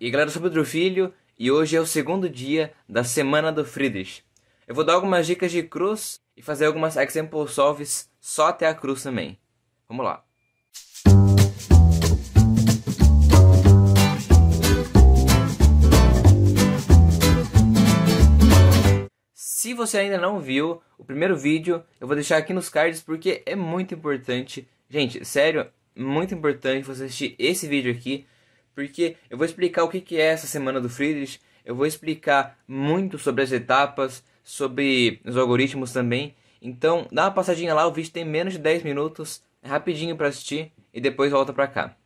E galera, eu sou Pedro Filho e hoje é o segundo dia da Semana do Friedrich. Eu vou dar algumas dicas de cruz e fazer algumas example solves só até a cruz também. Vamos lá. Se você ainda não viu o primeiro vídeo, eu vou deixar aqui nos cards porque é muito importante. Gente, sério, muito importante você assistir esse vídeo aqui porque eu vou explicar o que é essa semana do Friedrich, eu vou explicar muito sobre as etapas, sobre os algoritmos também. Então, dá uma passadinha lá, o vídeo tem menos de 10 minutos, é rapidinho para assistir e depois volta para cá.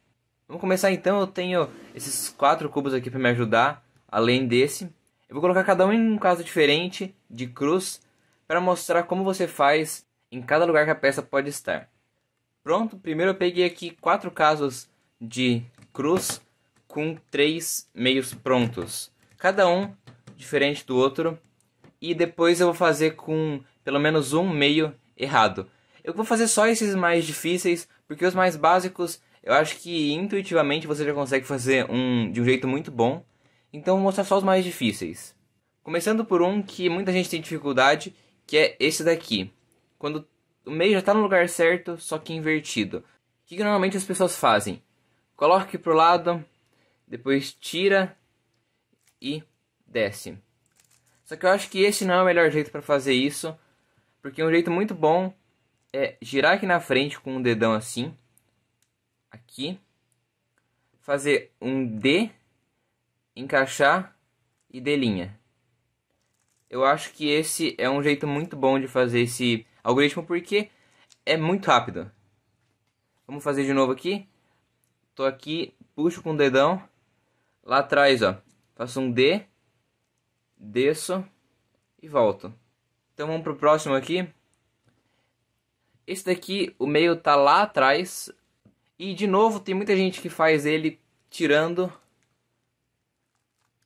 Vamos começar então, eu tenho esses quatro cubos aqui para me ajudar, além desse. Eu vou colocar cada um em um caso diferente de cruz para mostrar como você faz em cada lugar que a peça pode estar. Pronto, primeiro eu peguei aqui quatro casos de cruz com três meios prontos, cada um diferente do outro, e depois eu vou fazer com pelo menos um meio errado. Eu vou fazer só esses mais difíceis, porque os mais básicos eu acho que intuitivamente você já consegue fazer um de um jeito muito bom. Então vou mostrar só os mais difíceis. Começando por um que muita gente tem dificuldade, que é esse daqui. Quando o meio já está no lugar certo, só que invertido. O que, que normalmente as pessoas fazem? Coloca aqui pro lado, depois tira e desce. Só que eu acho que esse não é o melhor jeito para fazer isso, porque um jeito muito bom é girar aqui na frente com o um dedão assim, aqui, fazer um D, encaixar e D linha. Eu acho que esse é um jeito muito bom de fazer esse algoritmo porque é muito rápido. Vamos fazer de novo aqui. Tô aqui, puxo com o dedão lá atrás, ó. Faço um D, desço e volto. Então vamos pro próximo aqui. Esse daqui, o meio tá lá atrás. E de novo, tem muita gente que faz ele tirando,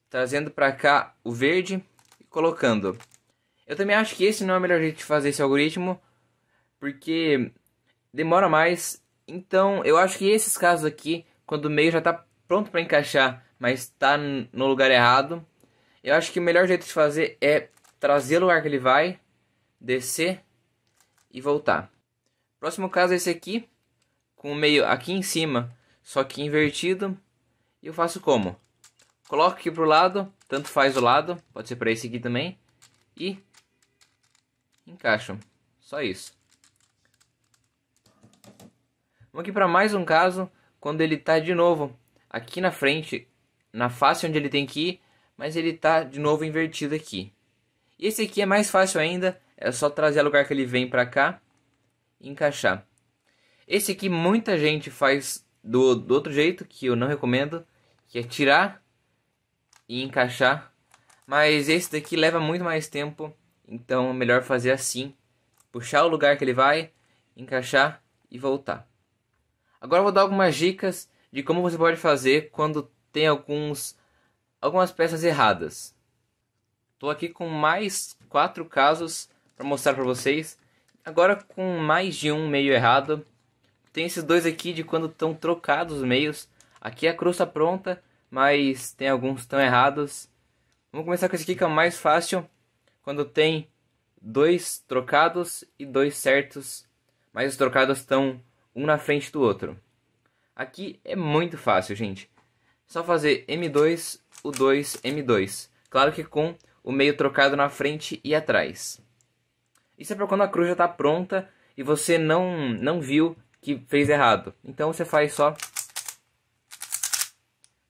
trazendo para cá o verde e colocando. Eu também acho que esse não é o melhor jeito de fazer esse algoritmo, porque demora mais. Então, eu acho que esses casos aqui, quando o meio já está pronto para encaixar mas está no lugar errado. Eu acho que o melhor jeito de fazer é trazer o lugar que ele vai, descer e voltar. Próximo caso é esse aqui, com o meio aqui em cima, só que invertido. E eu faço como? Coloco aqui pro lado, tanto faz o lado, pode ser para esse aqui também, e encaixo. Só isso. Vamos aqui para mais um caso, quando ele está de novo aqui na frente na face onde ele tem que ir, mas ele está de novo invertido aqui. E esse aqui é mais fácil ainda, é só trazer o lugar que ele vem para cá e encaixar. Esse aqui muita gente faz do, do outro jeito, que eu não recomendo, que é tirar e encaixar. Mas esse daqui leva muito mais tempo, então é melhor fazer assim. Puxar o lugar que ele vai, encaixar e voltar. Agora eu vou dar algumas dicas de como você pode fazer quando tem alguns algumas peças erradas. Estou aqui com mais quatro casos para mostrar para vocês. Agora com mais de um meio errado. Tem esses dois aqui de quando estão trocados os meios. Aqui a cruz está pronta, mas tem alguns tão errados. Vamos começar com esse aqui que é o mais fácil. Quando tem dois trocados e dois certos, mas os trocados estão um na frente do outro. Aqui é muito fácil, gente. Só fazer M2, o 2, M2. Claro que com o meio trocado na frente e atrás. Isso é para quando a cruz já está pronta e você não, não viu que fez errado. Então você faz só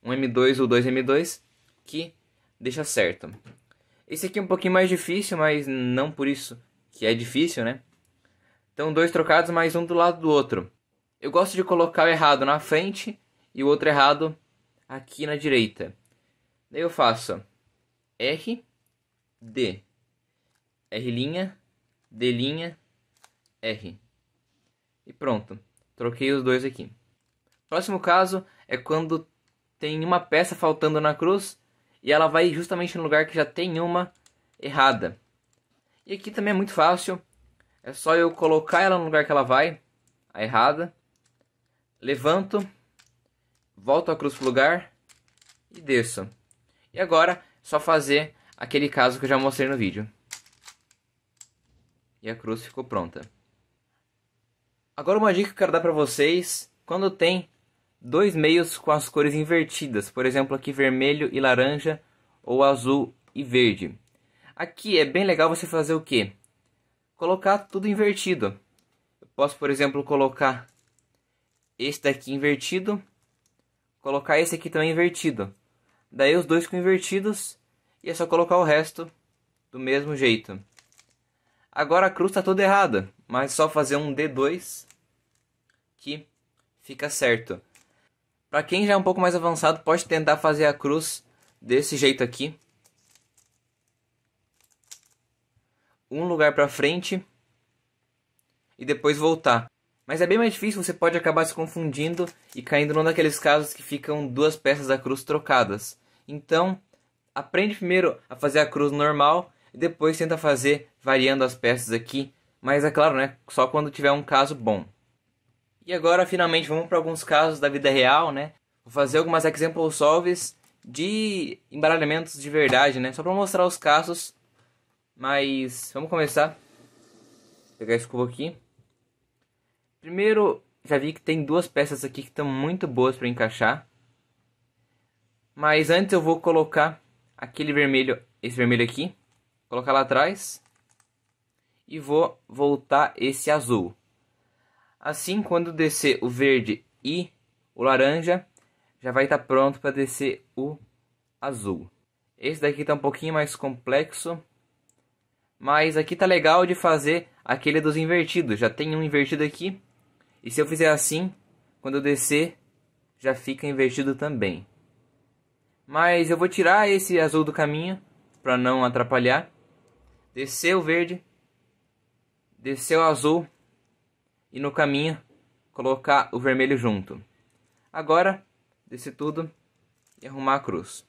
um M2 ou 2M2 que deixa certo. Esse aqui é um pouquinho mais difícil, mas não por isso que é difícil, né? Então dois trocados mais um do lado do outro. Eu gosto de colocar o errado na frente e o outro errado aqui na direita. Daí eu faço R, D, R', D', R. E pronto, troquei os dois aqui. Próximo caso é quando tem uma peça faltando na cruz e ela vai justamente no lugar que já tem uma errada. E aqui também é muito fácil, é só eu colocar ela no lugar que ela vai, a errada, levanto volto a cruz pro lugar e desço. E agora, só fazer aquele caso que eu já mostrei no vídeo. E a cruz ficou pronta. Agora uma dica que eu quero dar para vocês, quando tem dois meios com as cores invertidas, por exemplo aqui vermelho e laranja, ou azul e verde. Aqui é bem legal você fazer o que? Colocar tudo invertido. Eu posso, por exemplo, colocar este daqui invertido colocar esse aqui também invertido. Daí os dois ficam invertidos e é só colocar o resto do mesmo jeito. Agora a cruz está toda errada, mas só fazer um D2 que fica certo. Para quem já é um pouco mais avançado, pode tentar fazer a cruz desse jeito aqui. Um lugar para frente e depois voltar. Mas é bem mais difícil, você pode acabar se confundindo e caindo num daqueles casos que ficam duas peças da cruz trocadas. Então, aprende primeiro a fazer a cruz normal e depois tenta fazer variando as peças aqui, mas é claro, né, só quando tiver um caso bom. E agora, finalmente, vamos para alguns casos da vida real, né? Vou fazer algumas example solves de embaralhamentos de verdade, né? Só para mostrar os casos. Mas vamos começar. Vou pegar a escova aqui. Primeiro, já vi que tem duas peças aqui que estão muito boas para encaixar. Mas antes eu vou colocar aquele vermelho, esse vermelho aqui, colocar lá atrás e vou voltar esse azul. Assim, quando descer o verde e o laranja, já vai estar tá pronto para descer o azul. Esse daqui está um pouquinho mais complexo, mas aqui está legal de fazer aquele dos invertidos. Já tem um invertido aqui e se eu fizer assim, quando eu descer, já fica invertido também. Mas eu vou tirar esse azul do caminho para não atrapalhar. Descer o verde, descer o azul e no caminho colocar o vermelho junto. Agora, descer tudo e arrumar a cruz.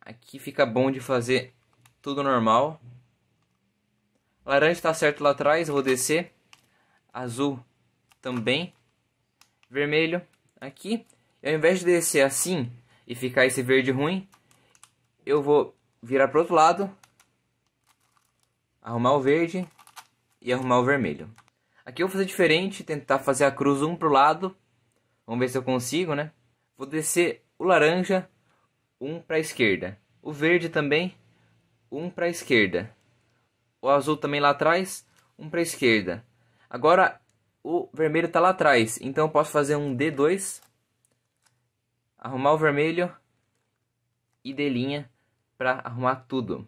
Aqui fica bom de fazer tudo normal. Laranja está certo lá atrás, eu vou descer. Azul também vermelho aqui. E ao invés de descer assim e ficar esse verde ruim, eu vou virar para outro lado, arrumar o verde e arrumar o vermelho. Aqui eu vou fazer diferente, tentar fazer a cruz um para o lado. Vamos ver se eu consigo, né? Vou descer o laranja um para a esquerda, o verde também um para a esquerda, o azul também lá atrás um para a esquerda. Agora o vermelho está lá atrás. Então eu posso fazer um D2, arrumar o vermelho e D' para arrumar tudo. O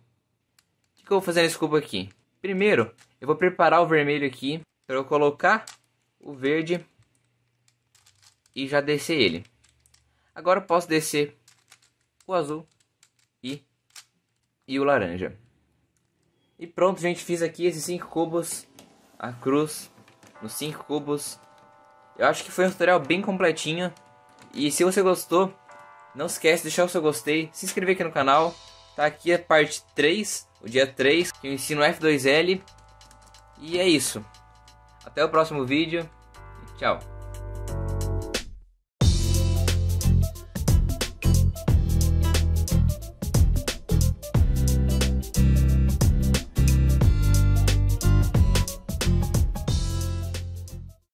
que, que eu vou fazer nesse cubo aqui? Primeiro, eu vou preparar o vermelho aqui para eu colocar o verde e já descer ele. Agora eu posso descer o azul e, e o laranja. E pronto, gente, fiz aqui esses cinco cubos, a cruz, nos 5 cubos. Eu acho que foi um tutorial bem completinho. E se você gostou, não esquece de deixar o seu gostei, se inscrever aqui no canal. Tá aqui a parte 3, o dia 3, que eu é ensino F2L. E é isso. Até o próximo vídeo. Tchau.